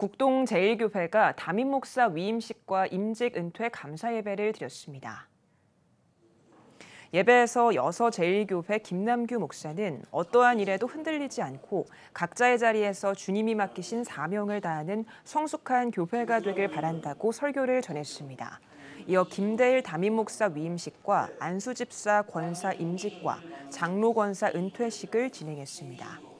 국동제일교회가 담임 목사 위임식과 임직 은퇴 감사 예배를 드렸습니다. 예배에서 여서제일교회 김남규 목사는 어떠한 일에도 흔들리지 않고 각자의 자리에서 주님이 맡기신 사명을 다하는 성숙한 교회가 되길 바란다고 설교를 전했습니다. 이어 김대일 담임 목사 위임식과 안수 집사 권사 임직과 장로 권사 은퇴식을 진행했습니다.